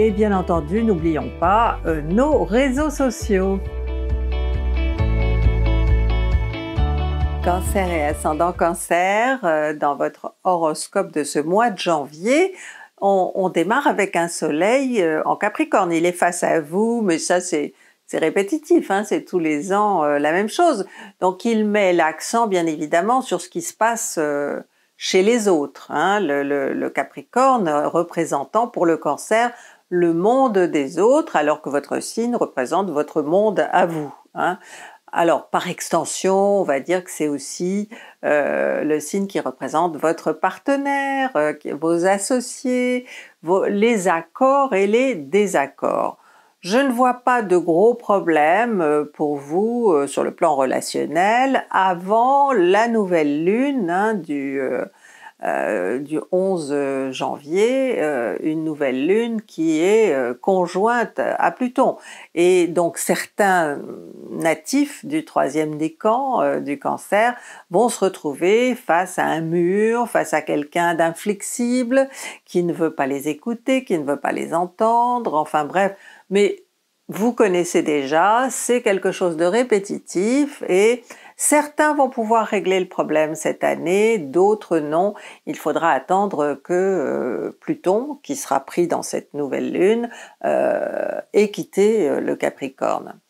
Et bien entendu, n'oublions pas euh, nos réseaux sociaux. Cancer et ascendant cancer, euh, dans votre horoscope de ce mois de janvier, on, démarre avec un soleil euh, en Capricorne. Il est face à vous, mais ça c'est répétitif, hein, c'est tous les ans la même chose. Donc il met l'accent bien évidemment sur ce qui se passe chez les autres. Hein. le, Capricorne représentant pour le cancer le monde des autres alors que votre signe représente votre monde à vous. Hein. Alors, par extension, on va dire que c'est aussi euh, le signe qui représente votre partenaire, euh, vos associés, les accords et les désaccords. Je ne vois pas de gros problèmes euh, pour vous sur le plan relationnel avant la nouvelle lune hein, du euh, du 11 euh, janvier, euh, une nouvelle lune qui est conjointe à Pluton. Et donc certains natifs du troisième décan du cancer vont se retrouver face à un mur, face à quelqu'un d'inflexible qui ne veut pas les écouter, qui ne veut pas les entendre, enfin bref. Mais vous connaissez déjà, c'est quelque chose de répétitif et Certains vont pouvoir régler le problème cette année, d'autres non. Il faudra attendre que euh, Pluton, qui sera pris dans cette nouvelle lune, euh, ait quitté euh, le Capricorne.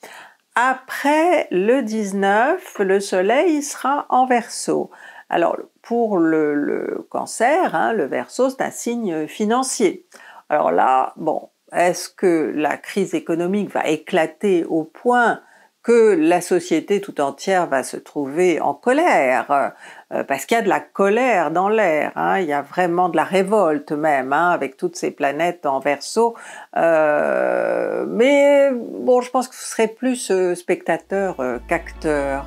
Après le 19, le Soleil sera en Verseau. Alors pour le, cancer, hein, le Verseau, c'est un signe financier. Alors là, bon, est-ce que la crise économique va éclater au point que la société tout entière va se trouver en colère, euh, parce qu'il y a de la colère dans l'air, hein. il y a vraiment de la révolte même, hein, avec toutes ces planètes en verso. Euh, mais bon, je pense que vous serez plus euh, spectateur qu'acteur.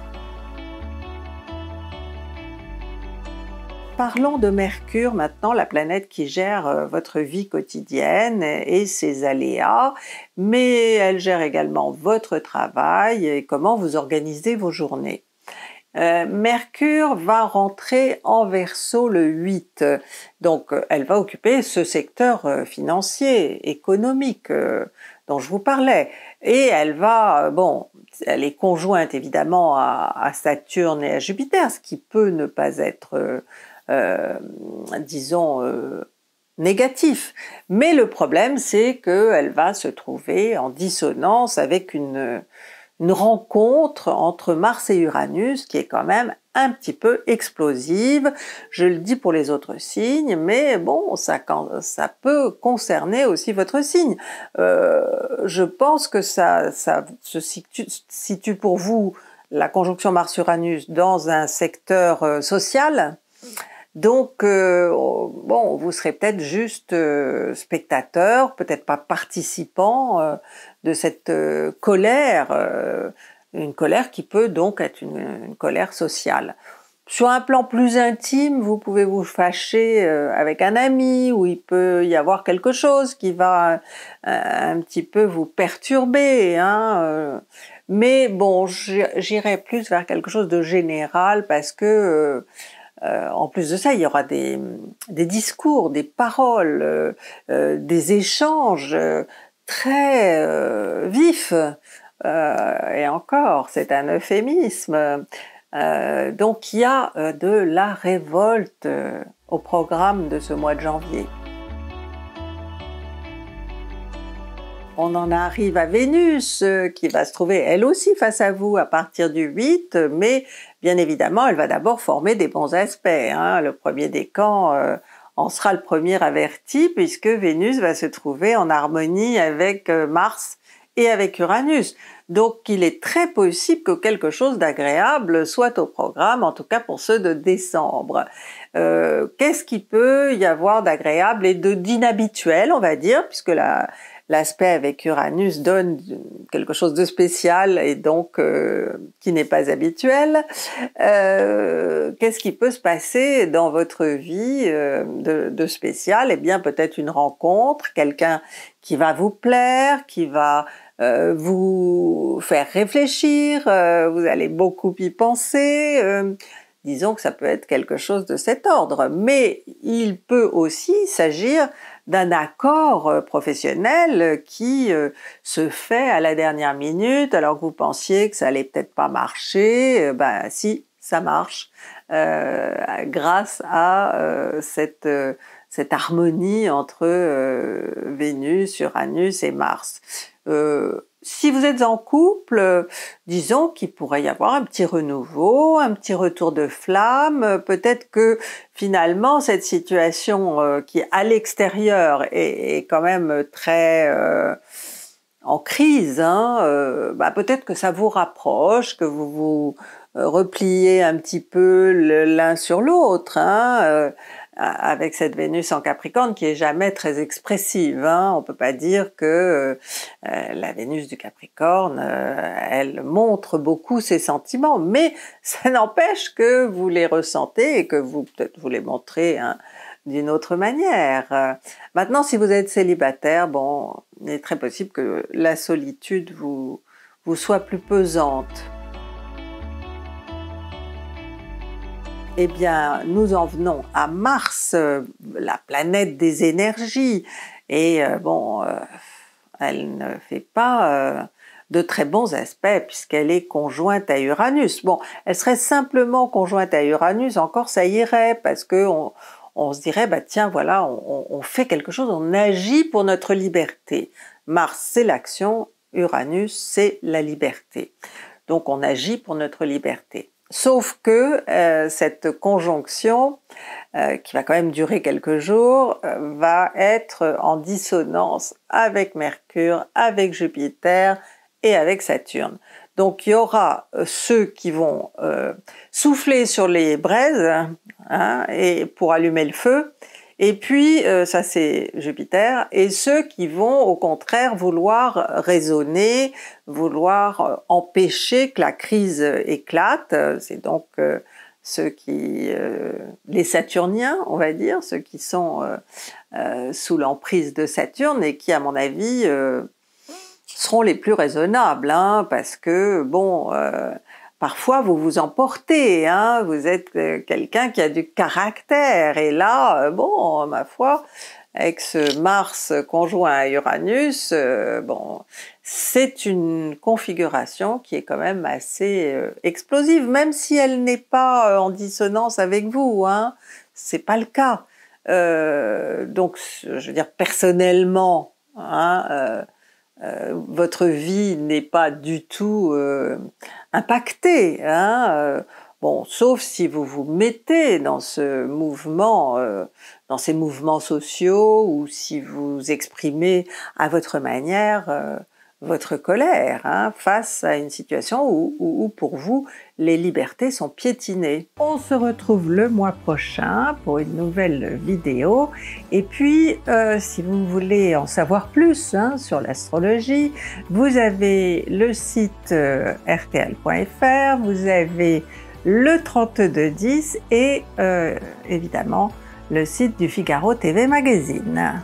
parlons de Mercure maintenant, la planète qui gère euh, votre vie quotidienne et ses aléas, mais elle gère également votre travail et comment vous organisez vos journées. Euh, Mercure va rentrer en verso le 8, donc elle va occuper ce secteur euh, financier, économique dont je vous parlais, et elle va, bon, elle est conjointe évidemment à, Saturne et à Jupiter, ce qui peut ne pas être euh, disons, euh, négatif. Mais le problème, c'est qu'elle va se trouver en dissonance avec une, rencontre entre Mars et Uranus qui est quand même un petit peu explosive. Je le dis pour les autres signes, mais bon, ça, peut concerner aussi votre signe. Euh, je pense que ça, se situe, situe pour vous la conjonction Mars-Uranus dans un secteur social donc, euh, bon, vous serez peut-être juste euh, spectateur, peut-être pas participant euh, de cette colère, une colère qui peut donc être une, colère sociale. Sur un plan plus intime, vous pouvez vous fâcher avec un ami, ou il peut y avoir quelque chose qui va un petit peu vous perturber. Hein, mais bon, j'irai plus vers quelque chose de général parce que euh, en plus de ça, il y aura des, discours, des paroles, euh, euh, des échanges très vifs. et encore, c'est un euphémisme. donc il y a de la révolte au programme de ce mois de janvier. on en arrive à Vénus, qui va se trouver elle aussi face à vous à partir du 8, mais Bien évidemment, elle va d'abord former des bons aspects. Hein. Le premier décan euh, en sera le premier averti puisque Vénus va se trouver en harmonie avec euh, Mars et avec Uranus. Donc il est très possible que quelque chose d'agréable soit au programme, en tout cas pour ceux de décembre. Euh, qu'est-ce qui peut y avoir d'agréable et de d'inhabituel, on va dire, puisque l'aspect avec Uranus donne quelque chose de spécial et donc euh, qui n'est pas habituel. Euh, Qu'est-ce qui peut se passer dans votre vie euh, de, de, spécial Eh bien, peut-être une rencontre, quelqu'un qui va vous plaire, qui va vous faire réfléchir, vous allez beaucoup y penser Disons que ça peut être quelque chose de cet ordre, mais il peut aussi s'agir d'un accord euh, professionnel euh, qui euh, se fait à la dernière minute, alors que vous pensiez que ça allait peut-être pas marcher, ben si, ça marche, grâce à cette, cette harmonie entre Vénus, Uranus et Mars si vous êtes en couple, euh, disons qu'il pourrait y avoir un petit renouveau, un petit retour de flamme, euh, peut-être que finalement cette situation euh, qui est à l'extérieur est, quand même très en crise, hein, bah peut-être que ça vous rapproche, que vous vous repliez un petit peu l'un sur l'autre. Hein, avec cette Vénus en Capricorne qui est jamais très expressive. On hein. On peut pas dire que euh, euh, la Vénus du Capricorne, euh, elle montre beaucoup ses sentiments, mais ça n'empêche que vous les ressentez et que vous peut-être vous les montrez hein, d'une autre manière. Maintenant, si vous êtes célibataire, bon, il est très possible que la solitude vous, vous soit plus pesante. Eh bien, nous en venons à Mars, euh, la planète des énergies. Et euh, bon, euh, elle ne fait pas de très bons aspects puisqu'elle est conjointe à Uranus. Bon, elle serait simplement conjointe à Uranus, encore ça irait parce que on, se dirait, bah tiens, voilà, on, fait quelque chose, on agit pour notre liberté. Mars, c'est l'action, Uranus, c'est la liberté. Donc on agit pour notre liberté. Sauf que euh, cette conjonction, euh, qui va quand même durer quelques jours, euh, va être en dissonance avec Mercure, avec Jupiter et avec Saturne. Donc il y aura ceux qui vont souffler sur les braises hein, et pour allumer le feu, et puis, euh, ça c'est Jupiter, et ceux qui vont au contraire vouloir raisonner, vouloir euh, empêcher que la crise éclate, c'est donc euh, ceux qui, les Saturniens, on va dire, ceux qui sont sous l'emprise de Saturne et qui, à mon avis, seront les plus raisonnables, hein, parce que bon, parfois vous vous emportez, hein. vous êtes euh, quelqu'un qui a du caractère, et là, euh, bon, ma foi, avec ce Mars conjoint à Uranus, euh, bon, c'est une configuration qui est quand même assez explosive, même si elle n'est pas en dissonance avec vous, hein, c'est pas le cas. donc, je veux dire, personnellement, hein, euh, votre vie n'est pas du tout euh, impactée. Hein, euh. bon, sauf si vous vous mettez dans ce mouvement, dans ces mouvements sociaux, ou si vous exprimez à votre manière votre colère hein, face à une situation où, pour vous les libertés sont piétinées. On se retrouve le mois prochain pour une nouvelle vidéo et puis euh, si vous voulez en savoir plus hein, sur l'astrologie, vous avez le site rtl.fr, euh, vous avez le 3210 et euh, évidemment le site du Figaro TV Magazine.